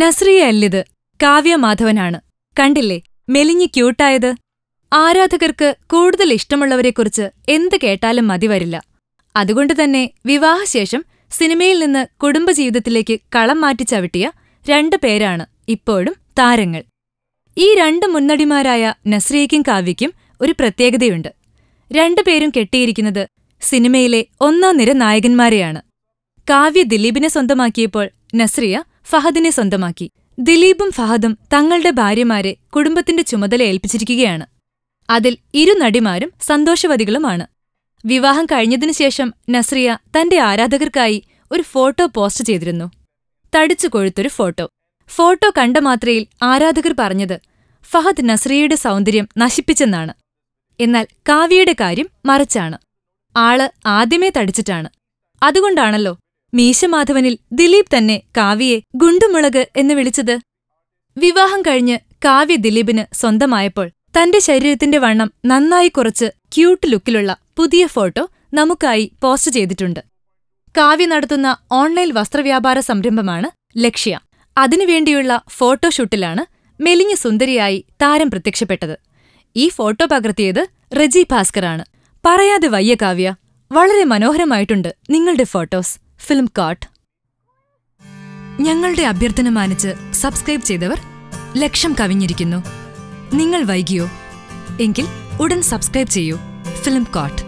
നസ്രിയ അല്ലിത് കാവ്യ മാധവനാണ് കണ്ടില്ലേ മെലിഞ്ഞ് ക്യൂട്ടായത് ആരാധകർക്ക് കൂടുതൽ ഇഷ്ടമുള്ളവരെക്കുറിച്ച് എന്ത് കേട്ടാലും മതി വരില്ല അതുകൊണ്ട് തന്നെ വിവാഹശേഷം സിനിമയിൽ നിന്ന് കുടുംബജീവിതത്തിലേക്ക് കളം മാറ്റി ചവിട്ടിയ രണ്ടു പേരാണ് ഇപ്പോഴും താരങ്ങൾ ഈ രണ്ട് മുന്നടിമാരായ നസ്രിയയ്ക്കും കാവ്യയ്ക്കും ഒരു പ്രത്യേകതയുണ്ട് രണ്ടുപേരും കെട്ടിയിരിക്കുന്നത് സിനിമയിലെ ഒന്നാം നിര നായകന്മാരെയാണ് കാവ്യ ദിലീപിനെ സ്വന്തമാക്കിയപ്പോൾ നസ്രിയ ഫഹദിനെ സ്വന്തമാക്കി ദിലീപും ഫഹദും തങ്ങളുടെ ഭാര്യമാരെ കുടുംബത്തിന്റെ ചുമതല ഏൽപ്പിച്ചിരിക്കുകയാണ് അതിൽ ഇരു നടിമാരും സന്തോഷവതികളുമാണ് വിവാഹം കഴിഞ്ഞതിനുശേഷം നസ്രിയ തന്റെ ആരാധകർക്കായി ഒരു ഫോട്ടോ പോസ്റ്റ് ചെയ്തിരുന്നു തടിച്ചു കൊഴുത്തൊരു ഫോട്ടോ ഫോട്ടോ കണ്ട മാത്രയിൽ ആരാധകർ പറഞ്ഞത് ഫഹദ് നസ്രിയയുടെ സൗന്ദര്യം നശിപ്പിച്ചെന്നാണ് എന്നാൽ കാവ്യയുടെ കാര്യം മറിച്ചാണ് ആള് ആദ്യമേ തടിച്ചിട്ടാണ് അതുകൊണ്ടാണല്ലോ മീശമാധവനിൽ ദിലീപ് തന്നെ കാവ്യയെ ഗുണ്ടുമുളക് എന്ന് വിളിച്ചത് വിവാഹം കഴിഞ്ഞ് കാവ്യ ദിലീപിന് സ്വന്തമായപ്പോൾ തന്റെ ശരീരത്തിന്റെ വണ്ണം നന്നായി കുറച്ച് ക്യൂട്ട് ലുക്കിലുള്ള പുതിയ ഫോട്ടോ നമുക്കായി പോസ്റ്റ് ചെയ്തിട്ടുണ്ട് കാവ്യ നടത്തുന്ന ഓൺലൈൻ വസ്ത്രവ്യാപാര സംരംഭമാണ് ലക്ഷ്യ അതിനുവേണ്ടിയുള്ള ഫോട്ടോഷൂട്ടിലാണ് മെലിഞ്ഞ സുന്ദരിയായി താരം പ്രത്യക്ഷപ്പെട്ടത് ഈ ഫോട്ടോ പകർത്തിയത് റജി ഭാസ്കറാണ് പറയാതെ വയ്യ കാവ്യ വളരെ മനോഹരമായിട്ടുണ്ട് നിങ്ങളുടെ ഫോട്ടോസ് ഫിലിം കാർട്ട് ഞങ്ങളുടെ അഭ്യർത്ഥന മാനിച്ച് സബ്സ്ക്രൈബ് ചെയ്തവർ ലക്ഷം കവിഞ്ഞിരിക്കുന്നു നിങ്ങൾ വൈകിയോ എങ്കിൽ ഉടൻ സബ്സ്ക്രൈബ് ചെയ്യൂ ഫിലിം കാർട്ട്